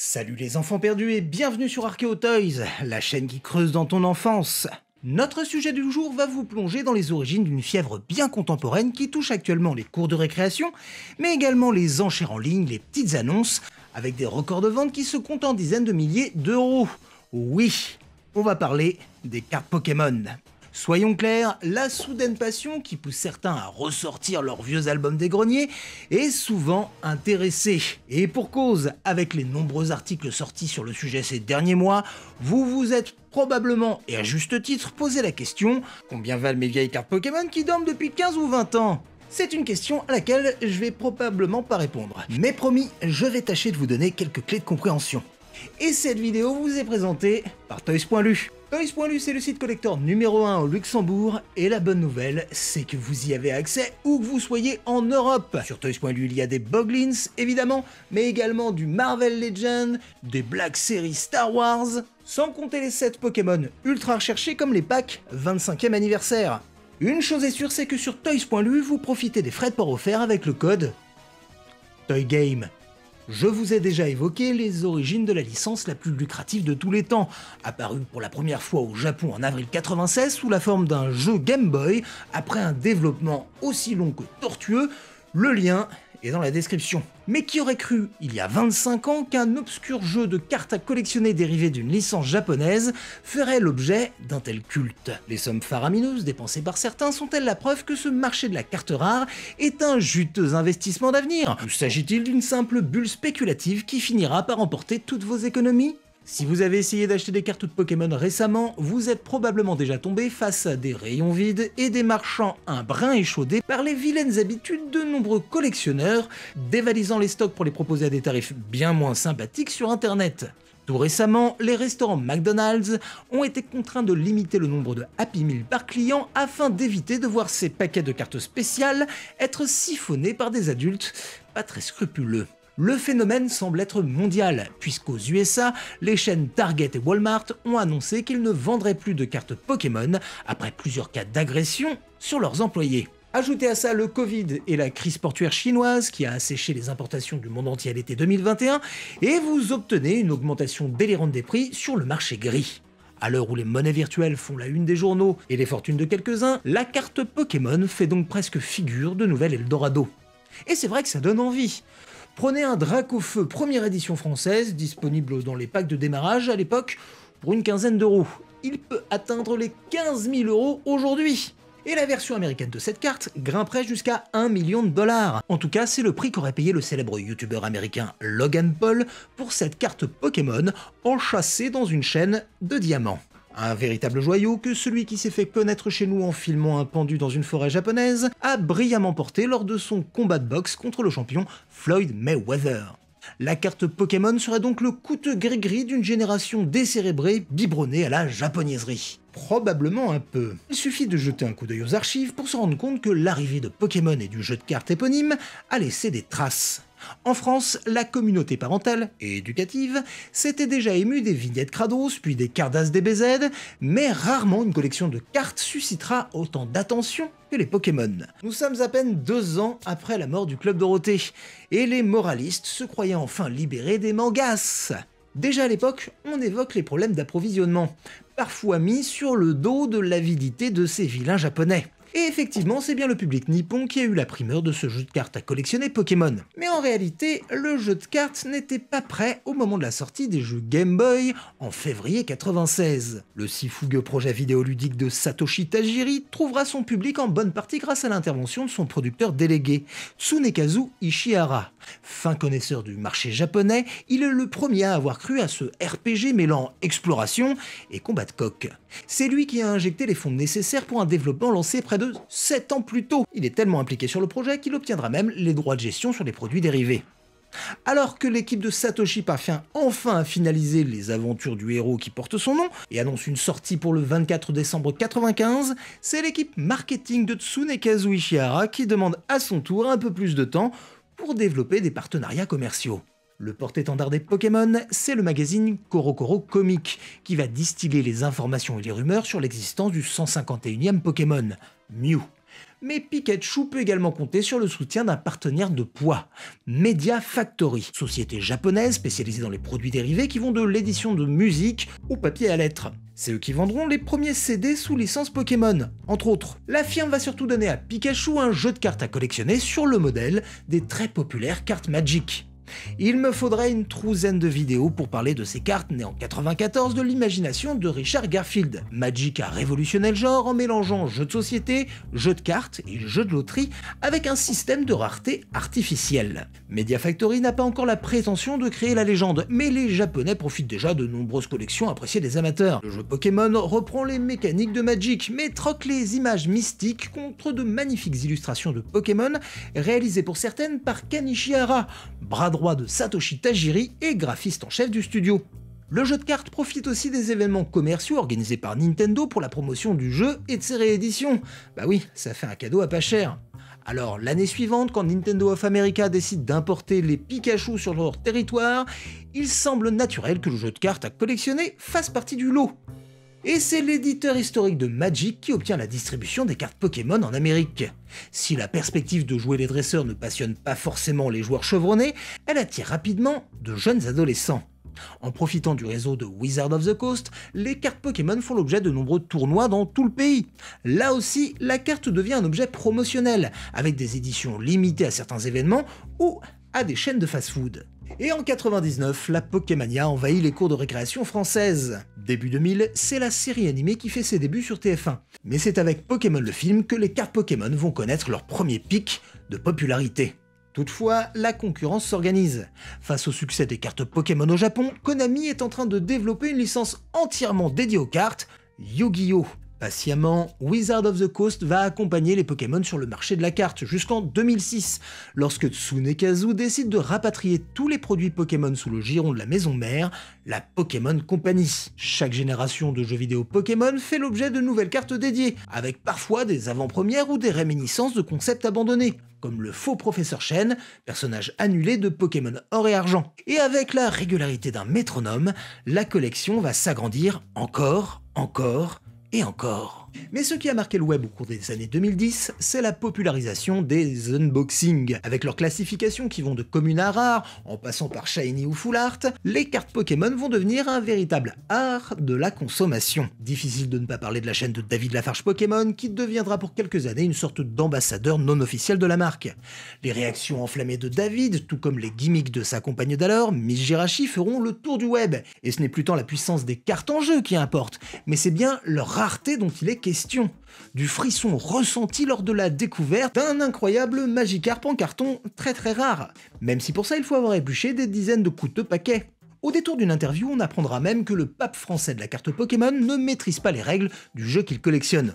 Salut les enfants perdus et bienvenue sur Archeo Toys, la chaîne qui creuse dans ton enfance. Notre sujet du jour va vous plonger dans les origines d'une fièvre bien contemporaine qui touche actuellement les cours de récréation, mais également les enchères en ligne, les petites annonces, avec des records de vente qui se comptent en dizaines de milliers d'euros. Oui, on va parler des cartes Pokémon. Soyons clairs, la soudaine passion qui pousse certains à ressortir leurs vieux albums des greniers est souvent intéressée. Et pour cause, avec les nombreux articles sortis sur le sujet ces derniers mois, vous vous êtes probablement, et à juste titre, posé la question combien valent mes vieilles cartes Pokémon qui dorment depuis 15 ou 20 ans c'est une question à laquelle je vais probablement pas répondre. Mais promis, je vais tâcher de vous donner quelques clés de compréhension. Et cette vidéo vous est présentée par Toys.lu. Toys.lu, c'est le site collector numéro 1 au Luxembourg, et la bonne nouvelle, c'est que vous y avez accès où que vous soyez en Europe. Sur Toys.lu, il y a des Boglins, évidemment, mais également du Marvel Legend, des Black Series Star Wars, sans compter les 7 Pokémon ultra recherchés comme les packs 25e anniversaire. Une chose est sûre, c'est que sur Toys.lu, vous profitez des frais de port offerts avec le code TOYGAME. Je vous ai déjà évoqué les origines de la licence la plus lucrative de tous les temps, apparue pour la première fois au Japon en avril 96 sous la forme d'un jeu Game Boy, après un développement aussi long que tortueux, le lien est dans la description. Mais qui aurait cru, il y a 25 ans, qu'un obscur jeu de cartes à collectionner dérivé d'une licence japonaise ferait l'objet d'un tel culte Les sommes faramineuses dépensées par certains sont-elles la preuve que ce marché de la carte rare est un juteux investissement d'avenir Ou s'agit-il d'une simple bulle spéculative qui finira par emporter toutes vos économies si vous avez essayé d'acheter des cartes de Pokémon récemment, vous êtes probablement déjà tombé face à des rayons vides et des marchands un brin échaudés par les vilaines habitudes de nombreux collectionneurs, dévalisant les stocks pour les proposer à des tarifs bien moins sympathiques sur internet. Tout récemment, les restaurants McDonald's ont été contraints de limiter le nombre de Happy Meal par client afin d'éviter de voir ces paquets de cartes spéciales être siphonnés par des adultes pas très scrupuleux. Le phénomène semble être mondial, puisqu'aux USA, les chaînes Target et Walmart ont annoncé qu'ils ne vendraient plus de cartes Pokémon après plusieurs cas d'agression sur leurs employés. Ajoutez à ça le Covid et la crise portuaire chinoise qui a asséché les importations du monde entier à l'été 2021, et vous obtenez une augmentation délirante des prix sur le marché gris. À l'heure où les monnaies virtuelles font la une des journaux et les fortunes de quelques-uns, la carte Pokémon fait donc presque figure de nouvel Eldorado. Et c'est vrai que ça donne envie. Prenez un Dracofeu première édition française, disponible dans les packs de démarrage à l'époque, pour une quinzaine d'euros. Il peut atteindre les 15 000 euros aujourd'hui et la version américaine de cette carte grimperait jusqu'à 1 million de dollars. En tout cas, c'est le prix qu'aurait payé le célèbre youtubeur américain Logan Paul pour cette carte Pokémon enchâssée dans une chaîne de diamants. Un véritable joyau que celui qui s'est fait connaître chez nous en filmant un pendu dans une forêt japonaise a brillamment porté lors de son combat de boxe contre le champion Floyd Mayweather. La carte Pokémon serait donc le coûteux gris-gris d'une génération décérébrée biberonnée à la japonaiserie probablement un peu. Il suffit de jeter un coup d'œil aux archives pour se rendre compte que l'arrivée de Pokémon et du jeu de cartes éponyme a laissé des traces. En France, la communauté parentale et éducative s'était déjà émue des vignettes Krados puis des Cardas DBZ, mais rarement une collection de cartes suscitera autant d'attention que les Pokémon. Nous sommes à peine deux ans après la mort du Club Dorothée, et les moralistes se croyaient enfin libérés des mangas. Déjà à l'époque, on évoque les problèmes d'approvisionnement, parfois mis sur le dos de l'avidité de ces vilains japonais. Et effectivement, c'est bien le public nippon qui a eu la primeur de ce jeu de cartes à collectionner Pokémon. Mais en réalité, le jeu de cartes n'était pas prêt au moment de la sortie des jeux Game Boy en février 96. Le si fougueux projet vidéoludique de Satoshi Tajiri trouvera son public en bonne partie grâce à l'intervention de son producteur délégué, Tsunekazu Ishihara. Fin connaisseur du marché japonais, il est le premier à avoir cru à ce RPG mêlant exploration et combat de coq. C'est lui qui a injecté les fonds nécessaires pour un développement lancé près de 7 ans plus tôt. Il est tellement impliqué sur le projet qu'il obtiendra même les droits de gestion sur les produits dérivés. Alors que l'équipe de Satoshi parvient enfin à finaliser les aventures du héros qui porte son nom et annonce une sortie pour le 24 décembre 95, c'est l'équipe marketing de Tsunekazu Ishihara qui demande à son tour un peu plus de temps pour développer des partenariats commerciaux. Le porte-étendard des Pokémon, c'est le magazine Korokoro Comic qui va distiller les informations et les rumeurs sur l'existence du 151e Pokémon, Mew. Mais Pikachu peut également compter sur le soutien d'un partenaire de poids, Media Factory, société japonaise spécialisée dans les produits dérivés qui vont de l'édition de musique au papier à lettres. C'est eux qui vendront les premiers CD sous licence Pokémon, entre autres. La firme va surtout donner à Pikachu un jeu de cartes à collectionner sur le modèle des très populaires cartes Magic. Il me faudrait une trouzaine de vidéos pour parler de ces cartes nées en 94 de l'imagination de Richard Garfield. Magic a révolutionné le genre en mélangeant jeux de société, jeux de cartes et jeux de loterie avec un système de rareté artificielle. Media Factory n'a pas encore la prétention de créer la légende, mais les japonais profitent déjà de nombreuses collections appréciées des amateurs. Le jeu Pokémon reprend les mécaniques de Magic, mais troque les images mystiques contre de magnifiques illustrations de Pokémon réalisées pour certaines par Kanishihara, bras roi de Satoshi Tajiri et graphiste en chef du studio. Le jeu de cartes profite aussi des événements commerciaux organisés par Nintendo pour la promotion du jeu et de ses rééditions. Bah oui, ça fait un cadeau à pas cher. Alors l'année suivante, quand Nintendo of America décide d'importer les Pikachu sur leur territoire, il semble naturel que le jeu de cartes à collectionner fasse partie du lot et c'est l'éditeur historique de Magic qui obtient la distribution des cartes Pokémon en Amérique. Si la perspective de jouer les dresseurs ne passionne pas forcément les joueurs chevronnés, elle attire rapidement de jeunes adolescents. En profitant du réseau de Wizard of the Coast, les cartes Pokémon font l'objet de nombreux tournois dans tout le pays. Là aussi, la carte devient un objet promotionnel, avec des éditions limitées à certains événements ou à des chaînes de fast-food. Et en 99, la Pokémania envahit les cours de récréation françaises. Début 2000, c'est la série animée qui fait ses débuts sur TF1. Mais c'est avec Pokémon le film que les cartes Pokémon vont connaître leur premier pic de popularité. Toutefois, la concurrence s'organise. Face au succès des cartes Pokémon au Japon, Konami est en train de développer une licence entièrement dédiée aux cartes, Yu-Gi-Oh! Patiemment, Wizard of the Coast va accompagner les Pokémon sur le marché de la carte jusqu'en 2006, lorsque Tsunekazu décide de rapatrier tous les produits Pokémon sous le giron de la maison mère, la Pokémon Company. Chaque génération de jeux vidéo Pokémon fait l'objet de nouvelles cartes dédiées, avec parfois des avant-premières ou des réminiscences de concepts abandonnés, comme le faux professeur Shen, personnage annulé de Pokémon Or et Argent. Et avec la régularité d'un métronome, la collection va s'agrandir encore, encore, et encore. Mais ce qui a marqué le web au cours des années 2010, c'est la popularisation des unboxings. Avec leurs classifications qui vont de commune à rare, en passant par shiny ou full art, les cartes Pokémon vont devenir un véritable art de la consommation. Difficile de ne pas parler de la chaîne de David Lafarge Pokémon, qui deviendra pour quelques années une sorte d'ambassadeur non officiel de la marque. Les réactions enflammées de David, tout comme les gimmicks de sa compagne d'alors, Miss Girachi, feront le tour du web. Et ce n'est plus tant la puissance des cartes en jeu qui importe, mais c'est bien leur rareté dont il est question du frisson ressenti lors de la découverte d'un incroyable Magikarp en carton très très rare, même si pour ça il faut avoir épluché des dizaines de de paquets. Au détour d'une interview, on apprendra même que le pape français de la carte Pokémon ne maîtrise pas les règles du jeu qu'il collectionne.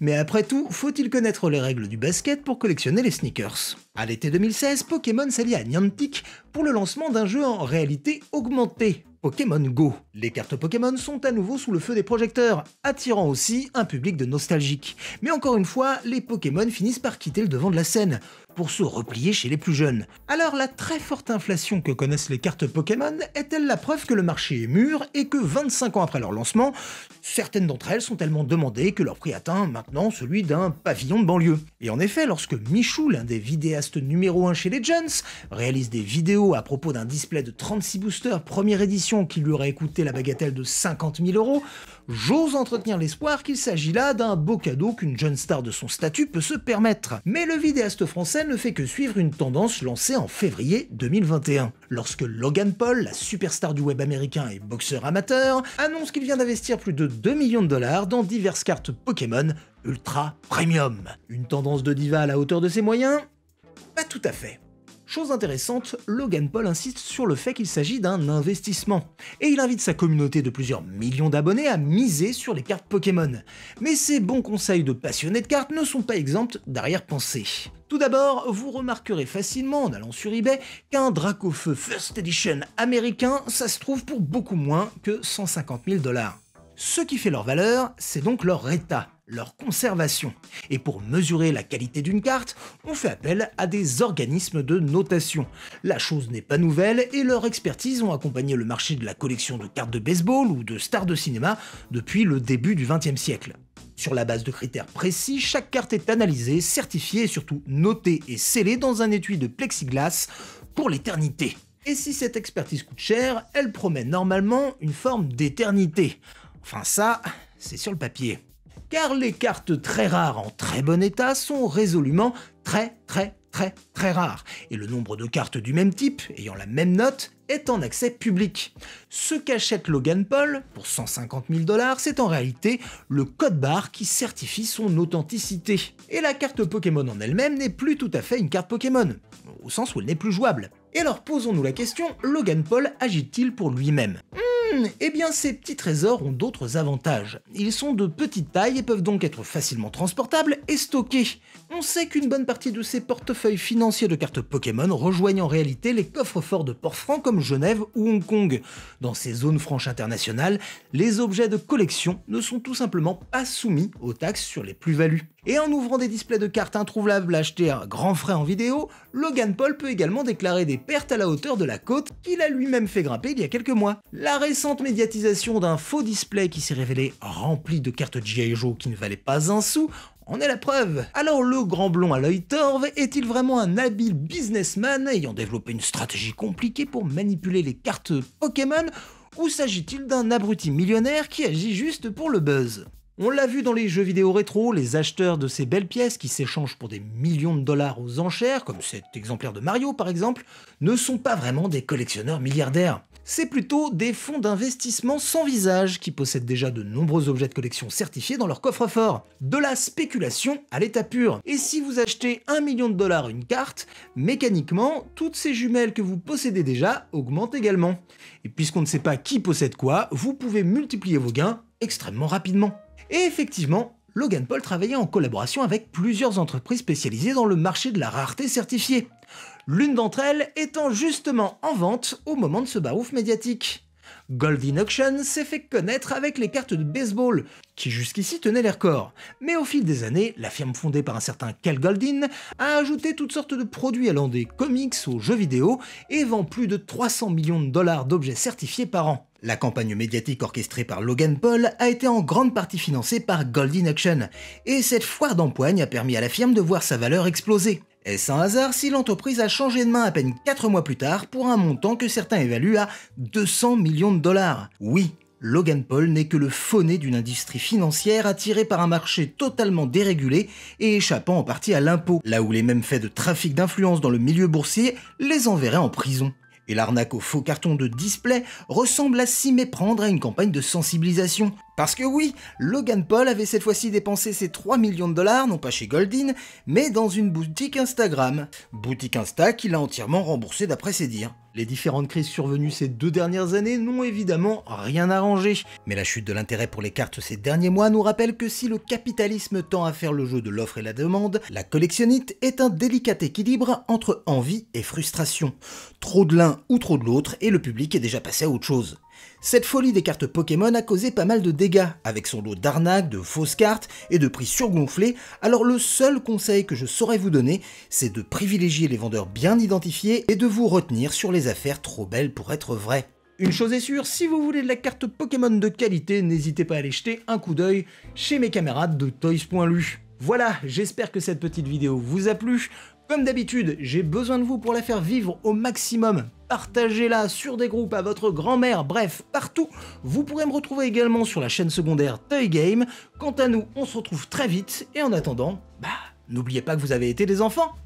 Mais après tout, faut-il connaître les règles du basket pour collectionner les sneakers À l'été 2016, Pokémon s'allie à Niantic pour le lancement d'un jeu en réalité augmentée, Pokémon Go. Les cartes Pokémon sont à nouveau sous le feu des projecteurs, attirant aussi un public de nostalgiques. Mais encore une fois, les Pokémon finissent par quitter le devant de la scène pour se replier chez les plus jeunes. Alors la très forte inflation que connaissent les cartes Pokémon est-elle la preuve que le marché est mûr et que 25 ans après leur lancement, certaines d'entre elles sont tellement demandées que leur prix atteint maintenant celui d'un pavillon de banlieue Et en effet, lorsque Michou, l'un des vidéastes numéro 1 chez les Legends, réalise des vidéos à propos d'un display de 36 boosters première édition qui lui aurait coûté la bagatelle de 50 000 euros, j'ose entretenir l'espoir qu'il s'agit là d'un beau cadeau qu'une jeune star de son statut peut se permettre. Mais le vidéaste français ne fait que suivre une tendance lancée en février 2021, lorsque Logan Paul, la superstar du web américain et boxeur amateur, annonce qu'il vient d'investir plus de 2 millions de dollars dans diverses cartes Pokémon ultra premium. Une tendance de diva à la hauteur de ses moyens Pas tout à fait. Chose intéressante, Logan Paul insiste sur le fait qu'il s'agit d'un investissement, et il invite sa communauté de plusieurs millions d'abonnés à miser sur les cartes Pokémon. Mais ces bons conseils de passionnés de cartes ne sont pas exempts d'arrière-pensée. Tout d'abord, vous remarquerez facilement en allant sur eBay qu'un Dracofeu First Edition américain, ça se trouve pour beaucoup moins que 150 000 dollars. Ce qui fait leur valeur, c'est donc leur état leur conservation. Et pour mesurer la qualité d'une carte, on fait appel à des organismes de notation. La chose n'est pas nouvelle et leurs expertise ont accompagné le marché de la collection de cartes de baseball ou de stars de cinéma depuis le début du XXe siècle. Sur la base de critères précis, chaque carte est analysée, certifiée et surtout notée et scellée dans un étui de plexiglas pour l'éternité. Et si cette expertise coûte cher, elle promet normalement une forme d'éternité. Enfin ça, c'est sur le papier car les cartes très rares en très bon état sont résolument très très très très rares, et le nombre de cartes du même type, ayant la même note, est en accès public. Ce qu'achète Logan Paul pour 150 000 dollars, c'est en réalité le code barre qui certifie son authenticité. Et la carte Pokémon en elle-même n'est plus tout à fait une carte Pokémon, au sens où elle n'est plus jouable. Et alors posons-nous la question, Logan Paul agit-il pour lui-même Eh bien, ces petits trésors ont d'autres avantages. Ils sont de petite taille et peuvent donc être facilement transportables et stockés. On sait qu'une bonne partie de ces portefeuilles financiers de cartes Pokémon rejoignent en réalité les coffres forts de ports francs comme Genève ou Hong Kong. Dans ces zones franches internationales, les objets de collection ne sont tout simplement pas soumis aux taxes sur les plus-values. Et en ouvrant des displays de cartes introuvables achetés à grands frais en vidéo, Logan Paul peut également déclarer des pertes à la hauteur de la côte qu'il a lui-même fait grimper il y a quelques mois récente médiatisation d'un faux display qui s'est révélé rempli de cartes G.I. Joe qui ne valaient pas un sou en est la preuve. Alors le grand blond à l'œil torve est-il vraiment un habile businessman ayant développé une stratégie compliquée pour manipuler les cartes Pokémon ou s'agit-il d'un abruti millionnaire qui agit juste pour le buzz on l'a vu dans les jeux vidéo rétro, les acheteurs de ces belles pièces qui s'échangent pour des millions de dollars aux enchères, comme cet exemplaire de Mario par exemple, ne sont pas vraiment des collectionneurs milliardaires c'est plutôt des fonds d'investissement sans visage qui possèdent déjà de nombreux objets de collection certifiés dans leur coffre-fort. De la spéculation à l'état pur. Et si vous achetez 1 million de dollars une carte, mécaniquement, toutes ces jumelles que vous possédez déjà augmentent également. Et puisqu'on ne sait pas qui possède quoi, vous pouvez multiplier vos gains extrêmement rapidement. Et effectivement, Logan Paul travaillait en collaboration avec plusieurs entreprises spécialisées dans le marché de la rareté certifiée, l'une d'entre elles étant justement en vente au moment de ce barouf médiatique. Goldin Auction s'est fait connaître avec les cartes de baseball, qui jusqu'ici tenaient les records. Mais au fil des années, la firme fondée par un certain Cal Goldin a ajouté toutes sortes de produits allant des comics aux jeux vidéo et vend plus de 300 millions de dollars d'objets certifiés par an. La campagne médiatique orchestrée par Logan Paul a été en grande partie financée par Golden Action, et cette foire d'empoigne a permis à la firme de voir sa valeur exploser. Est-ce un hasard si l'entreprise a changé de main à peine 4 mois plus tard pour un montant que certains évaluent à 200 millions de dollars Oui, Logan Paul n'est que le fauné d'une industrie financière attirée par un marché totalement dérégulé et échappant en partie à l'impôt, là où les mêmes faits de trafic d'influence dans le milieu boursier les enverraient en prison. Et l'arnaque au faux carton de display ressemble à s'y méprendre à une campagne de sensibilisation. Parce que oui, Logan Paul avait cette fois-ci dépensé ses 3 millions de dollars, non pas chez Goldin, mais dans une boutique Instagram. Boutique Insta qu'il a entièrement remboursée d'après ses dires. Les différentes crises survenues ces deux dernières années n'ont évidemment rien arrangé. Mais la chute de l'intérêt pour les cartes ces derniers mois nous rappelle que si le capitalisme tend à faire le jeu de l'offre et la demande, la collectionnite est un délicat équilibre entre envie et frustration. Trop de l'un ou trop de l'autre et le public est déjà passé à autre chose. Cette folie des cartes Pokémon a causé pas mal de dégâts, avec son lot d'arnaques, de fausses cartes et de prix surgonflés, alors le seul conseil que je saurais vous donner, c'est de privilégier les vendeurs bien identifiés et de vous retenir sur les affaires trop belles pour être vraies. Une chose est sûre, si vous voulez de la carte Pokémon de qualité, n'hésitez pas à aller jeter un coup d'œil chez mes camarades de Toys.lu. Voilà, j'espère que cette petite vidéo vous a plu. Comme d'habitude, j'ai besoin de vous pour la faire vivre au maximum. Partagez-la sur des groupes à votre grand-mère, bref, partout. Vous pourrez me retrouver également sur la chaîne secondaire Toy Game. Quant à nous, on se retrouve très vite et en attendant, bah, n'oubliez pas que vous avez été des enfants.